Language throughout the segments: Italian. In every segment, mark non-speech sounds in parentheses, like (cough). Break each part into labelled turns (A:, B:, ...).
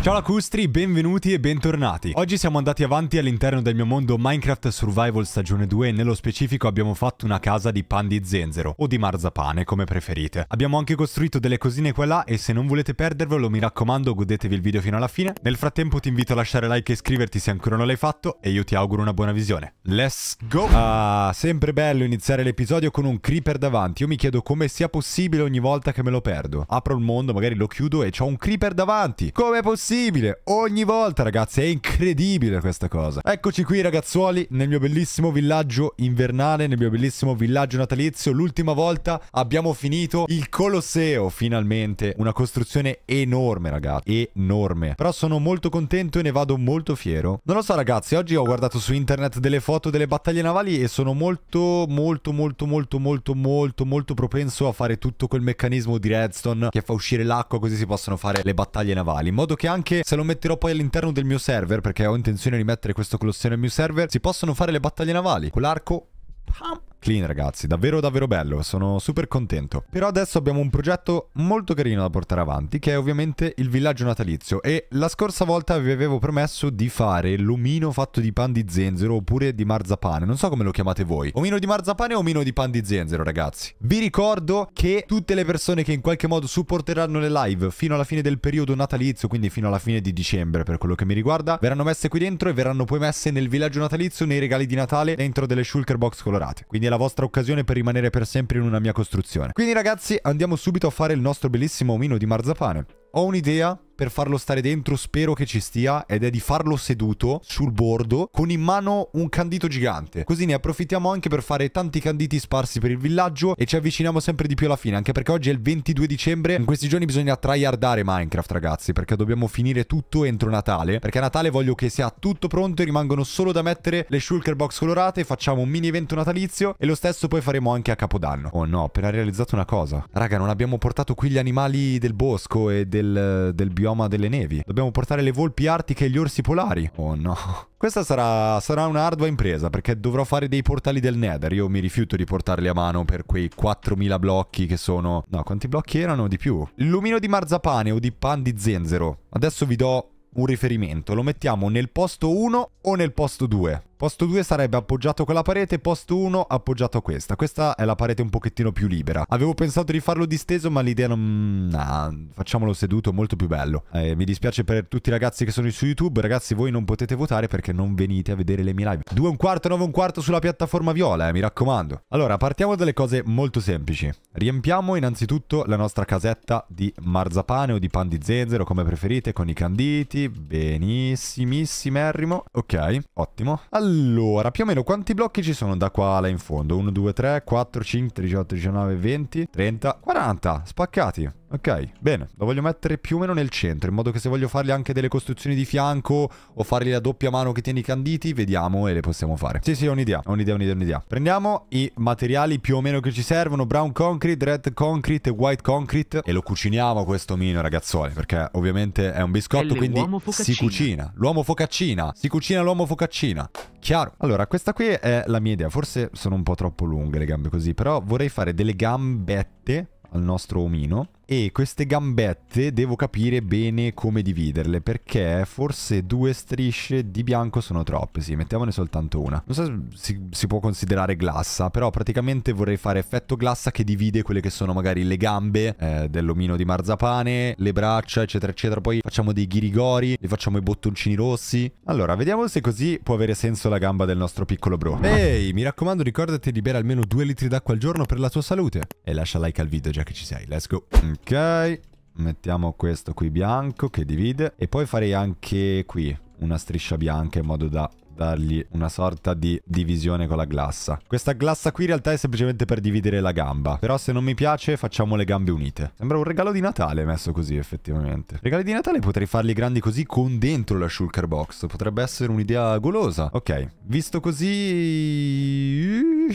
A: Ciao lacustri, benvenuti e bentornati. Oggi siamo andati avanti all'interno del mio mondo Minecraft Survival stagione 2 e nello specifico abbiamo fatto una casa di pan di zenzero o di marzapane, come preferite. Abbiamo anche costruito delle cosine qua e là e se non volete perdervelo mi raccomando godetevi il video fino alla fine. Nel frattempo ti invito a lasciare like e iscriverti se ancora non l'hai fatto e io ti auguro una buona visione. Let's go! Ah, sempre bello iniziare l'episodio con un creeper davanti. Io mi chiedo come sia possibile ogni volta che me lo perdo. Apro il mondo, magari lo chiudo e ho un creeper davanti. Come è possibile? possibile. Ogni volta, ragazzi, è incredibile questa cosa. Eccoci qui, ragazzuoli, nel mio bellissimo villaggio invernale, nel mio bellissimo villaggio natalizio. L'ultima volta abbiamo finito il Colosseo, finalmente. Una costruzione enorme, ragazzi, enorme. Però sono molto contento e ne vado molto fiero. Non lo so, ragazzi, oggi ho guardato su internet delle foto delle battaglie navali e sono molto, molto, molto, molto, molto, molto, molto propenso a fare tutto quel meccanismo di redstone che fa uscire l'acqua così si possono fare le battaglie navali. In modo che anche anche se lo metterò poi all'interno del mio server, perché ho intenzione di mettere questo colossino nel mio server, si possono fare le battaglie navali. Con l'arco... Pam! Clean ragazzi, davvero davvero bello, sono super contento. Però adesso abbiamo un progetto molto carino da portare avanti, che è ovviamente il villaggio natalizio. E la scorsa volta vi avevo promesso di fare l'omino fatto di pan di zenzero oppure di marzapane, non so come lo chiamate voi. Omino di marzapane o omino di pan di zenzero ragazzi? Vi ricordo che tutte le persone che in qualche modo supporteranno le live fino alla fine del periodo natalizio, quindi fino alla fine di dicembre per quello che mi riguarda, verranno messe qui dentro e verranno poi messe nel villaggio natalizio, nei regali di Natale, dentro delle shulker box colorate. Quindi è la vostra occasione per rimanere per sempre in una mia costruzione. Quindi ragazzi andiamo subito a fare il nostro bellissimo omino di marzapane. Ho un'idea per farlo stare dentro, spero che ci stia, ed è di farlo seduto sul bordo con in mano un candito gigante. Così ne approfittiamo anche per fare tanti canditi sparsi per il villaggio e ci avviciniamo sempre di più alla fine, anche perché oggi è il 22 dicembre, in questi giorni bisogna tryhardare Minecraft ragazzi, perché dobbiamo finire tutto entro Natale, perché a Natale voglio che sia tutto pronto e rimangono solo da mettere le shulker box colorate, facciamo un mini evento natalizio e lo stesso poi faremo anche a Capodanno. Oh no, ho appena realizzato una cosa. Raga, non abbiamo portato qui gli animali del bosco e del del, del bioma delle nevi. Dobbiamo portare le volpi artiche e gli orsi polari. Oh no. (laughs) Questa sarà, sarà un'ardua impresa perché dovrò fare dei portali del nether. Io mi rifiuto di portarli a mano per quei 4000 blocchi che sono... No, quanti blocchi erano? Di più. L'umino di marzapane o di pan di zenzero. Adesso vi do un riferimento. Lo mettiamo nel posto 1 o nel posto 2. Posto 2 sarebbe appoggiato a quella parete, posto 1 appoggiato a questa. Questa è la parete un pochettino più libera. Avevo pensato di farlo disteso, ma l'idea non... Mm, nah, facciamolo seduto, è molto più bello. Eh, mi dispiace per tutti i ragazzi che sono su YouTube. Ragazzi, voi non potete votare perché non venite a vedere le mie live. 2 un quarto, 9 un quarto sulla piattaforma viola, eh, mi raccomando. Allora, partiamo dalle cose molto semplici. Riempiamo innanzitutto la nostra casetta di marzapane o di pan di zenzero, come preferite, con i canditi. Benissimissimo. Ok, ottimo. Allora, allora, più o meno quanti blocchi ci sono da qua là in fondo? 1, 2, 3, 4, 5, 13, 18, 19, 20, 30, 40. Spaccati. Ok, bene, lo voglio mettere più o meno nel centro, in modo che se voglio fargli anche delle costruzioni di fianco o fargli la doppia mano che tiene i canditi, vediamo e le possiamo fare. Sì, sì, ho un'idea, ho un'idea, un'idea, un'idea. Prendiamo i materiali più o meno che ci servono, brown concrete, red concrete white concrete, e lo cuciniamo questo mino, ragazzoli, perché ovviamente è un biscotto, L quindi si cucina. L'uomo focaccina, si cucina l'uomo focaccina. Chiaro. Allora, questa qui è la mia idea, forse sono un po' troppo lunghe le gambe così, però vorrei fare delle gambette al nostro omino e queste gambette devo capire bene come dividerle perché forse due strisce di bianco sono troppe sì mettiamone soltanto una non so se si, si, può considerare glassa però praticamente vorrei fare effetto glassa che divide quelle che sono magari le gambe eh, dell'omino di marzapane le braccia eccetera eccetera poi facciamo dei ghirigori li facciamo i bottoncini rossi allora vediamo se così può avere senso la gamba del nostro piccolo bro ehi mi raccomando ricordati di bere almeno due litri d'acqua al giorno per la tua salute e lascia like al video già che ci sei let's go mm. Ok, mettiamo questo qui bianco che divide. E poi farei anche qui una striscia bianca in modo da dargli una sorta di divisione con la glassa. Questa glassa qui in realtà è semplicemente per dividere la gamba. Però se non mi piace facciamo le gambe unite. Sembra un regalo di Natale messo così effettivamente. Regali di Natale potrei farli grandi così con dentro la shulker box. Potrebbe essere un'idea golosa. Ok, visto così...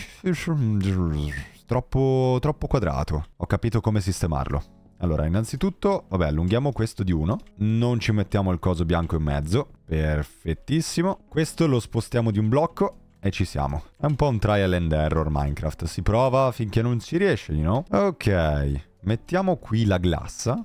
A: Troppo, troppo quadrato. Ho capito come sistemarlo. Allora, innanzitutto, vabbè, allunghiamo questo di uno. Non ci mettiamo il coso bianco in mezzo. Perfettissimo. Questo lo spostiamo di un blocco e ci siamo. È un po' un trial and error Minecraft. Si prova finché non si riesce, you know? Ok. Mettiamo qui la glassa.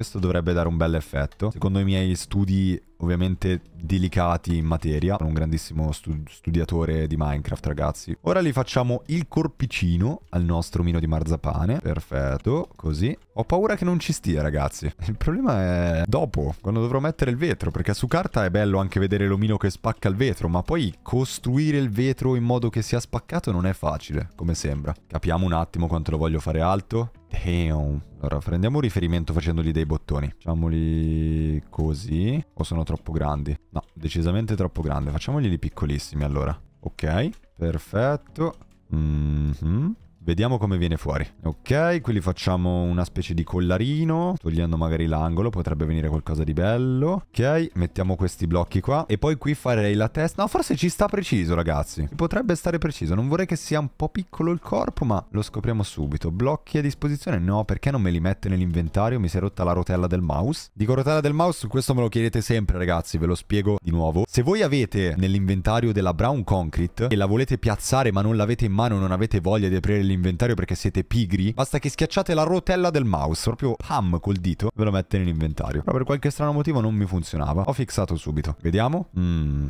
A: Questo dovrebbe dare un bel effetto. Secondo i miei studi ovviamente delicati in materia. Sono un grandissimo stu studiatore di Minecraft, ragazzi. Ora li facciamo il corpicino al nostro mino di marzapane. Perfetto, così. Ho paura che non ci stia, ragazzi. Il problema è dopo, quando dovrò mettere il vetro, perché su carta è bello anche vedere l'omino che spacca il vetro, ma poi costruire il vetro in modo che sia spaccato non è facile, come sembra. Capiamo un attimo quanto lo voglio fare alto. Damn. Eh, allora, prendiamo un riferimento facendogli dei bottoni. Facciamoli così. O sono troppo grandi? No, decisamente troppo grande. Facciamogli piccolissimi, allora. Ok, perfetto. Mm -hmm. Vediamo come viene fuori. Ok, qui li facciamo una specie di collarino, togliendo magari l'angolo, potrebbe venire qualcosa di bello. Ok, mettiamo questi blocchi qua. E poi qui farei la testa. No, forse ci sta preciso, ragazzi. Potrebbe stare preciso. Non vorrei che sia un po' piccolo il corpo, ma lo scopriamo subito. Blocchi a disposizione? No, perché non me li metto nell'inventario? Mi si è rotta la rotella del mouse. Dico rotella del mouse, questo me lo chiedete sempre, ragazzi. Ve lo spiego di nuovo. Se voi avete nell'inventario della Brown Concrete e la volete piazzare ma non l'avete in mano, non avete voglia di aprire nell'inventario perché siete pigri, basta che schiacciate la rotella del mouse, proprio pam col dito, ve lo mette nell'inventario. Però per qualche strano motivo non mi funzionava. Ho fissato subito. Vediamo. Mmm...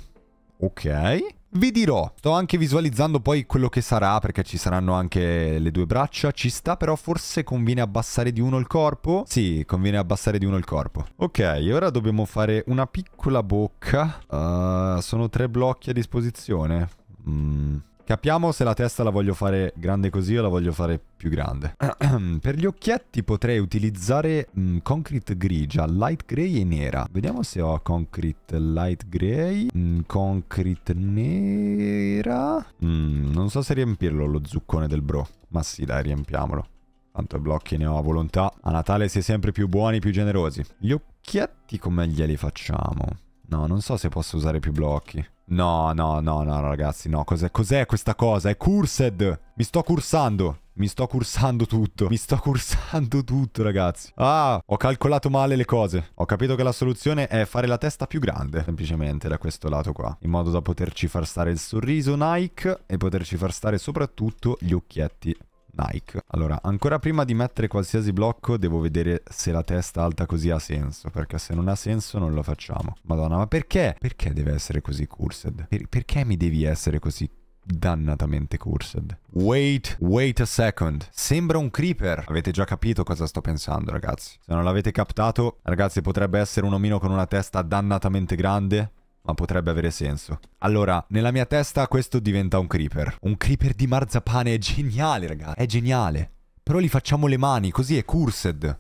A: Ok. Vi dirò, sto anche visualizzando poi quello che sarà perché ci saranno anche le due braccia, ci sta però forse conviene abbassare di uno il corpo? Sì, conviene abbassare di uno il corpo. Ok, ora dobbiamo fare una piccola bocca. Uh, sono tre blocchi a disposizione. Mmm... Capiamo se la testa la voglio fare grande così o la voglio fare più grande. (clears throat) per gli occhietti potrei utilizzare mh, mm, concrete grigia, light grey e nera. Vediamo se ho concrete light grey, mh, mm, concrete nera. Mm, non so se riempirlo lo zuccone del bro, ma sì dai riempiamolo. Tanto i blocchi ne ho a volontà. A Natale si è sempre più buoni, più generosi. Gli occhietti come glieli facciamo? No, non so se posso usare più blocchi. No, no, no, no, ragazzi, no. Cos'è, cos questa cosa? È cursed. Mi sto cursando. Mi sto cursando tutto. Mi sto cursando tutto, ragazzi. Ah, ho calcolato male le cose. Ho capito che la soluzione è fare la testa più grande. Semplicemente da questo lato qua. In modo da poterci far stare il sorriso Nike e poterci far stare soprattutto gli occhietti Nike. Allora, ancora prima di mettere qualsiasi blocco devo vedere se la testa alta così ha senso, perché se non ha senso non lo facciamo. Madonna, ma perché? Perché deve essere così cursed? Per perché mi devi essere così dannatamente cursed. Wait, wait a second. Sembra un creeper. Avete già capito cosa sto pensando, ragazzi. Se non l'avete captato, ragazzi, potrebbe essere un omino con una testa dannatamente grande ma potrebbe avere senso. Allora, nella mia testa questo diventa un creeper. Un creeper di marzapane è geniale, raga. È geniale. Però gli facciamo le mani, così è cursed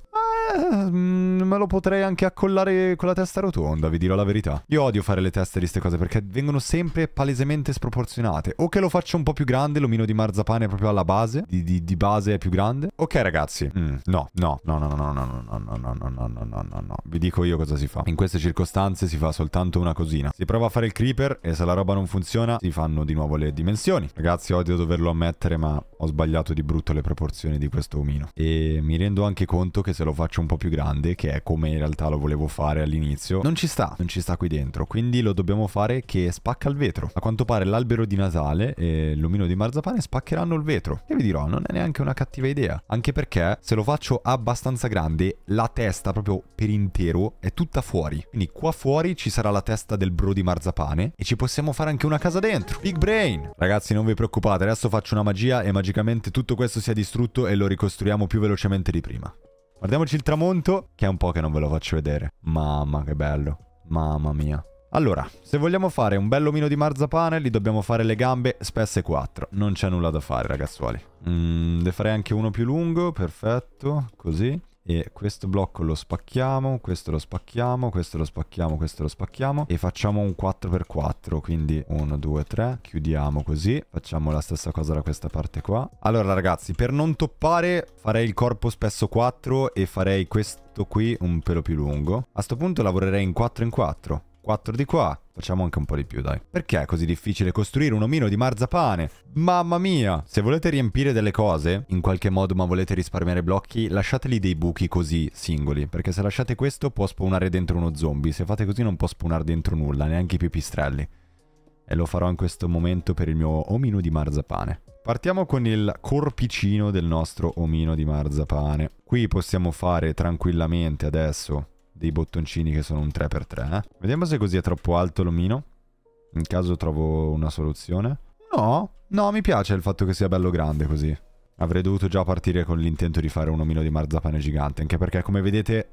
A: me lo potrei anche accollare con la testa rotonda, vi dirò la verità. Io odio fare le teste di queste cose perché vengono sempre palesemente sproporzionate. O che lo faccio un po' più grande, l'omino di marzapane è proprio alla base, di, di, di base è più grande. Ok ragazzi, mm, no, no, no, no, no, no, no, no, no, no, no, no, no, no, no. Vi dico io cosa si fa. In queste circostanze si fa soltanto una cosina. Si prova a fare il creeper e se la roba non funziona si fanno di nuovo le dimensioni. Ragazzi, odio doverlo ammettere, ma ho sbagliato di brutto le proporzioni di questo omino. E mi rendo anche conto che se lo faccio un po' più grande, che è come in realtà lo volevo fare all'inizio, non ci sta, non ci sta qui dentro, quindi lo dobbiamo fare che spacca il vetro. A quanto pare l'albero di Natale e l'omino di marzapane spaccheranno il vetro. E vi dirò, non è neanche una cattiva idea, anche perché se lo faccio abbastanza grande, la testa proprio per intero è tutta fuori. Quindi qua fuori ci sarà la testa del bro di marzapane e ci possiamo fare anche una casa dentro. Big brain! Ragazzi, non vi preoccupate, adesso faccio una magia e magicamente tutto questo si è distrutto e lo ricostruiamo più velocemente di prima. Guardiamoci il tramonto, che è un po' che non ve lo faccio vedere. Mamma, che bello. Mamma mia. Allora, se vogliamo fare un bel omino di marzapane, li dobbiamo fare le gambe spesse 4. Non c'è nulla da fare, ragazzuoli. Mm, ne farei anche uno più lungo, perfetto, così e questo blocco lo spacchiamo, questo lo spacchiamo, questo lo spacchiamo, questo lo spacchiamo e facciamo un 4x4, quindi 1, 2, 3, chiudiamo così, facciamo la stessa cosa da questa parte qua. Allora ragazzi, per non toppare farei il corpo spesso 4 e farei questo qui un pelo più lungo. A questo punto lavorerei in 4 in 4 4 di qua. Facciamo anche un po' di più, dai. Perché è così difficile costruire un omino di marzapane? Mamma mia! Se volete riempire delle cose, in qualche modo, ma volete risparmiare blocchi, lasciateli dei buchi così, singoli. Perché se lasciate questo può spawnare dentro uno zombie. Se fate così non può spawnare dentro nulla, neanche i pipistrelli. E lo farò in questo momento per il mio omino di marzapane. Partiamo con il corpicino del nostro omino di marzapane. Qui possiamo fare tranquillamente adesso dei bottoncini che sono un 3x3. Eh. Vediamo se così è troppo alto l'omino. In caso trovo una soluzione. No, no, mi piace il fatto che sia bello grande così. Avrei dovuto già partire con l'intento di fare un omino di marzapane gigante, anche perché come vedete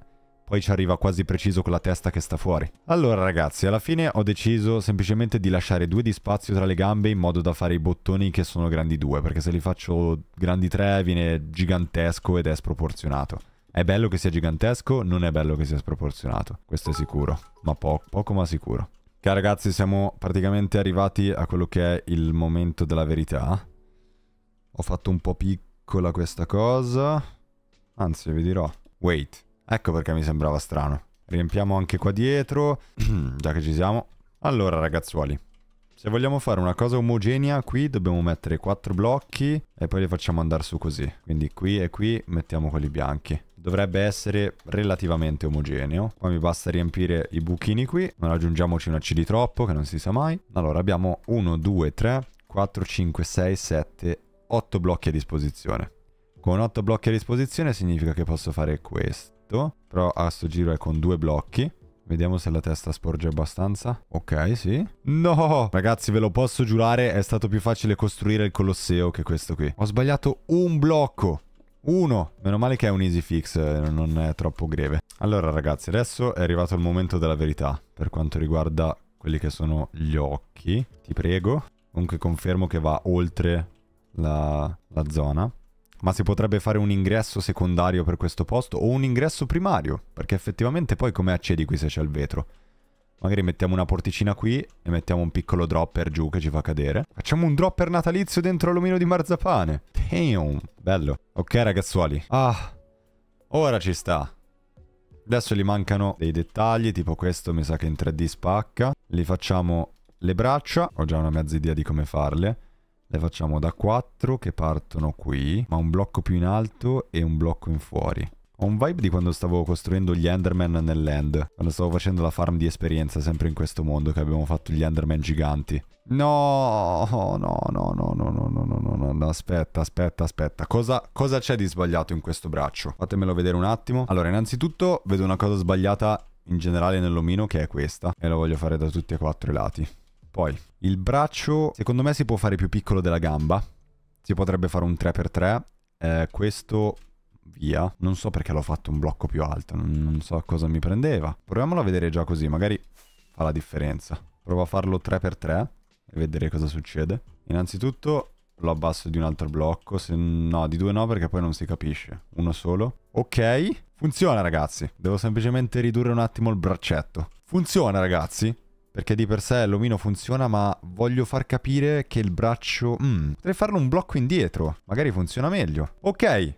A: poi ci arriva quasi preciso con la testa che sta fuori. Allora ragazzi, alla fine ho deciso semplicemente di lasciare due di spazio tra le gambe in modo da fare i bottoni che sono grandi due, perché se li faccio grandi tre viene gigantesco ed è sproporzionato. È bello che sia gigantesco, non è bello che sia sproporzionato. Questo è sicuro, ma po poco ma sicuro. Ok cioè, ragazzi, siamo praticamente arrivati a quello che è il momento della verità. Ho fatto un po' piccola questa cosa. Anzi, vi dirò. Wait, ecco perché mi sembrava strano. Riempiamo anche qua dietro, (clears throat) già che ci siamo. Allora ragazzuoli, se vogliamo fare una cosa omogenea qui dobbiamo mettere quattro blocchi e poi li facciamo andare su così. Quindi qui e qui mettiamo quelli bianchi dovrebbe essere relativamente omogeneo. Qua mi basta riempire i buchini qui, non aggiungiamoci una C di troppo che non si sa mai. Allora abbiamo 1, 2, 3, 4, 5, 6, 7, 8 blocchi a disposizione. Con 8 blocchi a disposizione significa che posso fare questo, però a sto giro è con 2 blocchi. Vediamo se la testa sporge abbastanza. Ok, sì. No! Ragazzi, ve lo posso giurare, è stato più facile costruire il Colosseo che questo qui. Ho sbagliato un blocco. 1. Meno male che è un easy fix, eh, non è troppo greve. Allora ragazzi, adesso è arrivato il momento della verità per quanto riguarda quelli che sono gli occhi. Ti prego. Comunque confermo che va oltre la, la zona. Ma si potrebbe fare un ingresso secondario per questo posto o un ingresso primario, perché effettivamente poi come accedi qui se c'è il vetro? Magari mettiamo una porticina qui e mettiamo un piccolo dropper giù che ci fa cadere. Facciamo un dropper natalizio dentro l'omino di marzapane. Damn. Bello. Ok, ragazzuoli. Ah. Ora ci sta. Adesso gli mancano dei dettagli, tipo questo mi sa che in 3D spacca. Li facciamo le braccia. Ho già una mezza idea di come farle. Le facciamo da 4 che partono qui, ma un blocco più in alto e un blocco in fuori. Ho un vibe di quando stavo costruendo gli Enderman nell'End, quando stavo facendo la farm di esperienza sempre in questo mondo che abbiamo fatto gli Enderman giganti. No, no, no, no, no, no, no, no, no, no, aspetta, aspetta, aspetta. Cosa, cosa c'è di sbagliato in questo braccio? Fatemelo vedere un attimo. Allora, innanzitutto vedo una cosa sbagliata in generale nell'omino che è questa e la voglio fare da tutti e quattro i lati. Poi, il braccio secondo me si può fare più piccolo della gamba. Si potrebbe fare un 3x3. Eh, questo via. Non so perché l'ho fatto un blocco più alto, non, so cosa mi prendeva. Proviamolo a vedere già così, magari fa la differenza. Provo a farlo 3x3 e vedere cosa succede. Innanzitutto lo abbasso di un altro blocco, se no di due no perché poi non si capisce, uno solo. Ok, funziona ragazzi, devo semplicemente ridurre un attimo il braccetto. Funziona ragazzi, perché di per sé l'omino funziona, ma voglio far capire che il braccio... Mm, potrei farlo un blocco indietro, magari funziona meglio. Ok,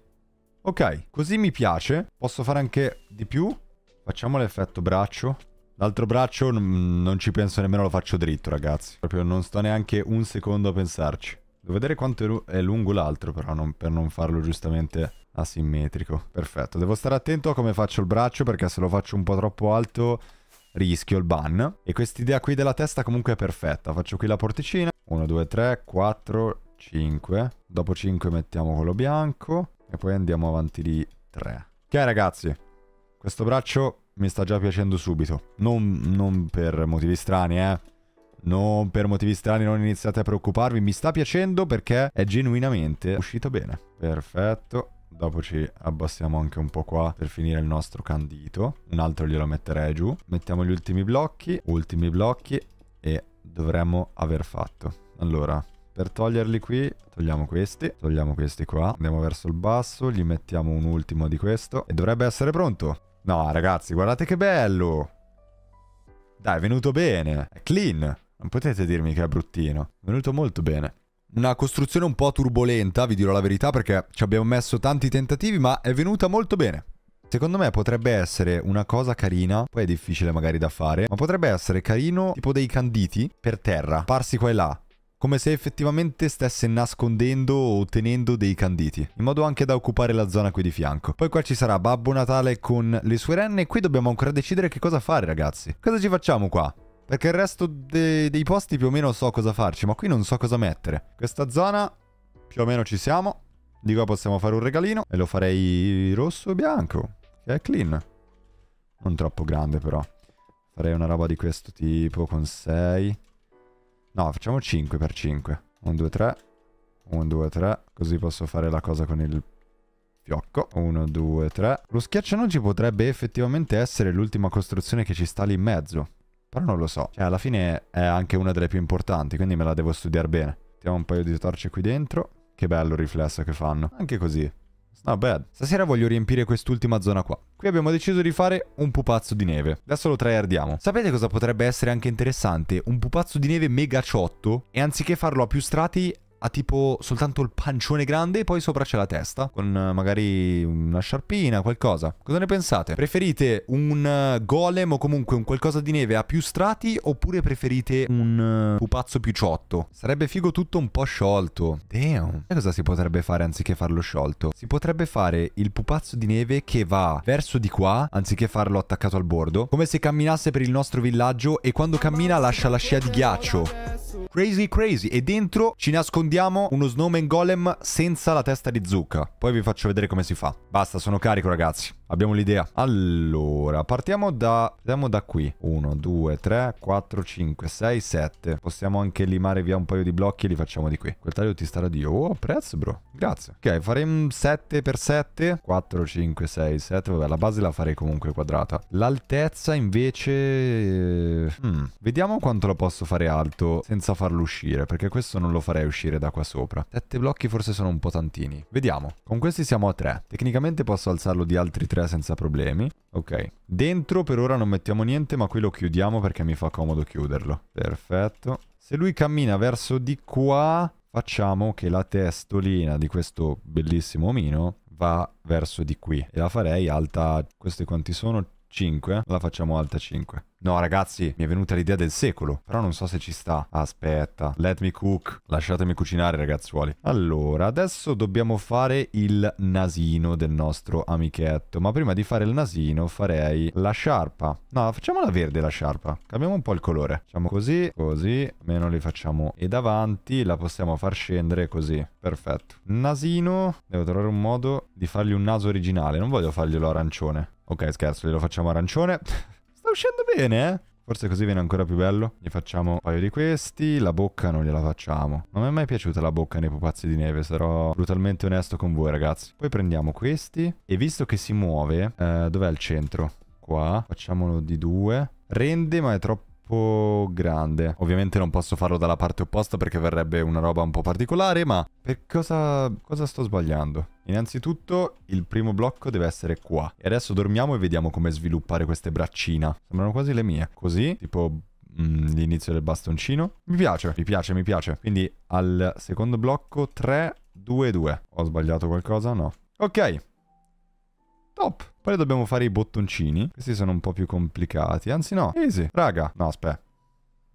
A: Ok, così mi piace. Posso fare anche di più. Facciamo l'effetto braccio. L'altro braccio non ci penso nemmeno, lo faccio dritto, ragazzi. Proprio non sto neanche un secondo a pensarci. Devo vedere quanto è lungo l'altro, però, non, per non farlo giustamente asimmetrico. Perfetto. Devo stare attento a come faccio il braccio, perché se lo faccio un po' troppo alto rischio il ban. E quest'idea qui della testa comunque è perfetta. Faccio qui la porticina. 1, 2, 3, 4, 5. Dopo 5 mettiamo quello bianco. E poi andiamo avanti di 3. Ok ragazzi, questo braccio mi sta già piacendo subito. Non, non per motivi strani, eh. Non per motivi strani, non iniziate a preoccuparvi. Mi sta piacendo perché è genuinamente uscito bene. Perfetto. Dopo ci abbassiamo anche un po' qua per finire il nostro candito. Un altro glielo metterei giù. Mettiamo gli ultimi blocchi. Ultimi blocchi. E dovremmo aver fatto. Allora, per toglierli qui, togliamo questi, togliamo questi qua. Andiamo verso il basso, gli mettiamo un ultimo di questo. E dovrebbe essere pronto. No, ragazzi, guardate che bello! Dai, è venuto bene. È clean. Non potete dirmi che è bruttino. È venuto molto bene. Una costruzione un po' turbolenta, vi dirò la verità, perché ci abbiamo messo tanti tentativi, ma è venuta molto bene. Secondo me potrebbe essere una cosa carina, poi è difficile magari da fare, ma potrebbe essere carino tipo dei canditi per terra, parsi qua e là, come se effettivamente stesse nascondendo o tenendo dei canditi, in modo anche da occupare la zona qui di fianco. Poi qua ci sarà Babbo Natale con le sue renne e qui dobbiamo ancora decidere che cosa fare ragazzi. Cosa ci facciamo qua? Perché il resto de dei posti più o meno so cosa farci, ma qui non so cosa mettere. Questa zona più o meno ci siamo. Di qua possiamo fare un regalino e lo farei rosso e bianco, che è clean. Non troppo grande però. Farei una roba di questo tipo con 6. No, facciamo 5 per 5. 1, 2, 3. 1, 2, 3. Così posso fare la cosa con il fiocco. 1, 2, 3. Lo schiaccianoci potrebbe effettivamente essere l'ultima costruzione che ci sta lì in mezzo. Però non lo so. Cioè, alla fine è anche una delle più importanti, quindi me la devo studiare bene. Mettiamo un paio di torce qui dentro. Che bello il riflesso che fanno. Anche così not bad. Stasera voglio riempire quest'ultima zona qua. Qui abbiamo deciso di fare un pupazzo di neve. Adesso lo tryhardiamo. Sapete cosa potrebbe essere anche interessante? Un pupazzo di neve mega ciotto e anziché farlo a più strati ha tipo soltanto il pancione grande e poi sopra c'è la testa, con eh, magari una sciarpina, qualcosa. Cosa ne pensate? Preferite un eh, golem o comunque un qualcosa di neve a più strati oppure preferite un eh, pupazzo più ciotto? Sarebbe figo tutto un po' sciolto. Damn. E cosa si potrebbe fare anziché farlo sciolto? Si potrebbe fare il pupazzo di neve che va verso di qua, anziché farlo attaccato al bordo, come se camminasse per il nostro villaggio e quando cammina lascia la scia di ghiaccio. Crazy crazy. E dentro ci nascondiamo riprendiamo uno snowman golem senza la testa di zucca. Poi vi faccio vedere come si fa. Basta, sono carico ragazzi. Abbiamo l'idea. Allora, partiamo da, Andiamo da qui. 1, 2, 3, 4, 5, 6, 7. Possiamo anche limare via un paio di blocchi e li facciamo di qui. Quel taglio ti starà di... Oh, prezzo, bro. Grazie. Ok, faremo 7 per 7. 4, 5, 6, 7. Vabbè, la base la farei comunque quadrata. L'altezza invece... Eh, hmm. Vediamo quanto lo posso fare alto senza farlo uscire, perché questo non lo farei uscire da qua sopra. 7 blocchi forse sono un po' tantini. Vediamo. Con questi siamo a 3. Tecnicamente posso alzarlo di altri 3 3 senza problemi. Ok. Dentro per ora non mettiamo niente, ma qui lo chiudiamo perché mi fa comodo chiuderlo. Perfetto. Se lui cammina verso di qua, facciamo che la testolina di questo bellissimo omino va verso di qui. E la farei alta, questi quanti sono? 5, la facciamo alta 5. No ragazzi, mi è venuta l'idea del secolo, però non so se ci sta. Aspetta, let me cook, lasciatemi cucinare ragazzuoli. Allora, adesso dobbiamo fare il nasino del nostro amichetto, ma prima di fare il nasino farei la sciarpa. No, facciamo la verde la sciarpa, cambiamo un po' il colore. Facciamo così, così, meno li facciamo e davanti la possiamo far scendere così, perfetto. Nasino, devo trovare un modo di fargli un naso originale, non voglio farglielo arancione. Ok, scherzo, glielo facciamo arancione. (laughs) Sta uscendo bene, eh? Forse così viene ancora più bello. Gli facciamo un paio di questi. La bocca non gliela facciamo. Non mi è mai piaciuta la bocca nei pupazzi di neve. Sarò brutalmente onesto con voi, ragazzi. Poi prendiamo questi. E visto che si muove, eh, dov'è il centro? Qua. Facciamolo di due. Rende, ma è troppo troppo grande. Ovviamente non posso farlo dalla parte opposta perché verrebbe una roba un po' particolare, ma per cosa, cosa sto sbagliando? Innanzitutto il primo blocco deve essere qua. E adesso dormiamo e vediamo come sviluppare queste braccina. Sembrano quasi le mie. Così, tipo mm, l'inizio del bastoncino. Mi piace, mi piace, mi piace. Quindi al secondo blocco 3, 2, 2. Ho sbagliato qualcosa? No. Ok, Top. Poi dobbiamo fare i bottoncini. Questi sono un po' più complicati. Anzi no, easy. Raga. No, aspetta.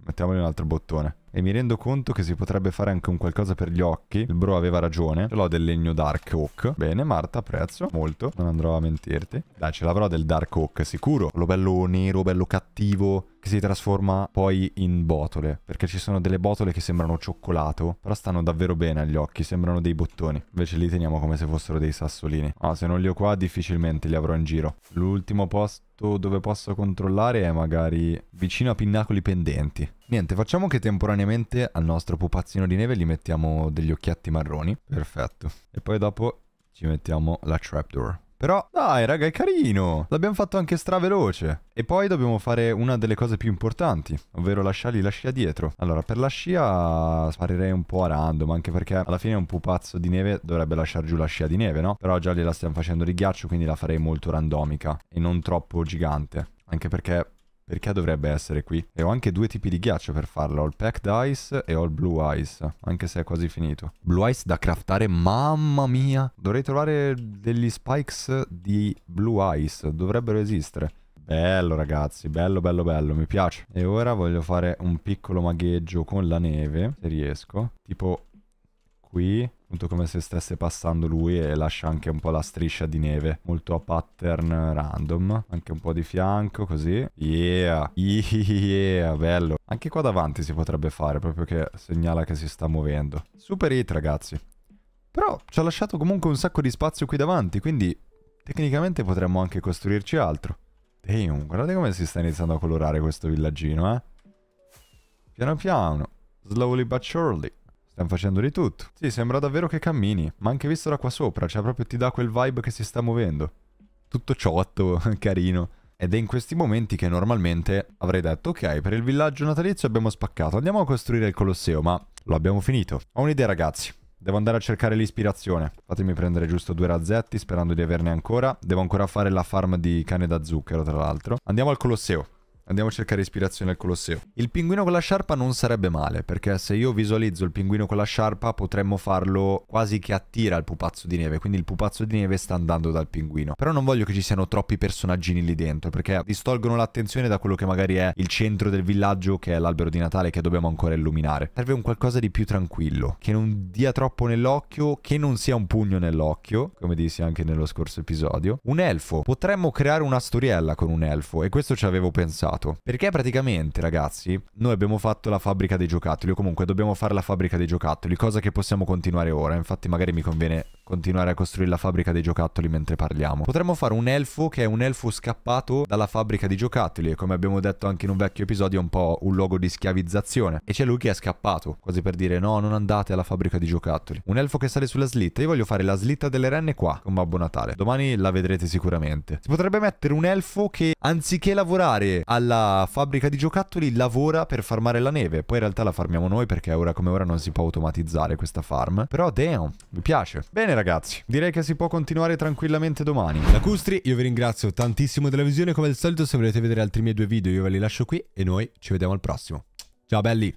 A: Mettiamoli un altro bottone. E mi rendo conto che si potrebbe fare anche un qualcosa per gli occhi. Il bro aveva ragione. Ce l'ho del legno Dark Oak. Bene, Marta, apprezzo molto. Non andrò a mentirti. Dai, ce l'avrò del Dark Oak, sicuro. Quello bello nero, bello cattivo che si trasforma poi in botole, perché ci sono delle botole che sembrano cioccolato, però stanno davvero bene agli occhi, sembrano dei bottoni. Invece li teniamo come se fossero dei sassolini. Ah, se non li ho qua difficilmente li avrò in giro. L'ultimo posto dove posso controllare è magari vicino a pinnacoli pendenti. Niente, facciamo che temporaneamente al nostro pupazzino di neve gli mettiamo degli occhietti marroni. Perfetto. E poi dopo ci mettiamo la trapdoor. Però dai raga è carino L'abbiamo fatto anche straveloce E poi dobbiamo fare una delle cose più importanti Ovvero lasciargli la scia dietro Allora per la scia sparirei un po' a random Anche perché alla fine un pupazzo di neve Dovrebbe lasciar giù la scia di neve no? Però già gliela stiamo facendo di ghiaccio Quindi la farei molto randomica E non troppo gigante Anche perché perché dovrebbe essere qui? E ho anche due tipi di ghiaccio per farlo. Ho il Packed Ice e ho il Blue Ice, anche se è quasi finito. Blue Ice da craftare, mamma mia! Dovrei trovare degli spikes di Blue Ice, dovrebbero esistere. Bello ragazzi, bello bello bello, mi piace. E ora voglio fare un piccolo magheggio con la neve, se riesco. Tipo qui appunto come se stesse passando lui e lascia anche un po' la striscia di neve, molto a pattern random, anche un po' di fianco così, yeah, (laughs) yeah, bello. Anche qua davanti si potrebbe fare, proprio che segnala che si sta muovendo. Super hit ragazzi. Però ci ha lasciato comunque un sacco di spazio qui davanti, quindi tecnicamente potremmo anche costruirci altro. Damn, guardate come si sta iniziando a colorare questo villaggino, eh. Piano piano, slowly but surely. Stiamo facendo di tutto. Sì, sembra davvero che cammini, ma anche visto da qua sopra, cioè proprio ti dà quel vibe che si sta muovendo. Tutto ciotto, (laughs) carino. Ed è in questi momenti che normalmente avrei detto, ok, per il villaggio natalizio abbiamo spaccato, andiamo a costruire il Colosseo, ma lo abbiamo finito. Ho un'idea ragazzi, Devo andare a cercare l'ispirazione. Fatemi prendere giusto due razzetti, sperando di averne ancora. Devo ancora fare la farm di cane da zucchero, tra l'altro. Andiamo al Colosseo. Andiamo a cercare ispirazione al Colosseo. Il pinguino con la sciarpa non sarebbe male, perché se io visualizzo il pinguino con la sciarpa potremmo farlo quasi che attira il pupazzo di neve, quindi il pupazzo di neve sta andando dal pinguino. Però non voglio che ci siano troppi personaggini lì dentro, perché distolgono l'attenzione da quello che magari è il centro del villaggio, che è l'albero di Natale, che dobbiamo ancora illuminare. Serve un qualcosa di più tranquillo, che non dia troppo nell'occhio, che non sia un pugno nell'occhio, come dissi anche nello scorso episodio. Un elfo. Potremmo creare una storiella con un elfo, e questo ci avevo pensato passato. Perché praticamente, ragazzi, noi abbiamo fatto la fabbrica dei giocattoli, o comunque dobbiamo fare la fabbrica dei giocattoli, cosa che possiamo continuare ora. Infatti magari mi conviene continuare a costruire la fabbrica dei giocattoli mentre parliamo. Potremmo fare un elfo che è un elfo scappato dalla fabbrica di giocattoli e come abbiamo detto anche in un vecchio episodio è un po' un luogo di schiavizzazione. E c'è lui che è scappato, quasi per dire no, non andate alla fabbrica di giocattoli. Un elfo che sale sulla slitta, io voglio fare la slitta delle renne qua con Babbo Natale. Domani la vedrete sicuramente. Si potrebbe mettere un elfo che anziché lavorare alla fabbrica di giocattoli lavora per farmare la neve. Poi in realtà la farmiamo noi perché ora come ora non si può automatizzare questa farm. Però damn, mi piace. Bene, Bene ragazzi, direi che si può continuare tranquillamente domani. Da Custri io vi ringrazio tantissimo della visione, come al solito se volete vedere altri miei due video io ve li lascio qui e noi ci vediamo al prossimo. Ciao belli!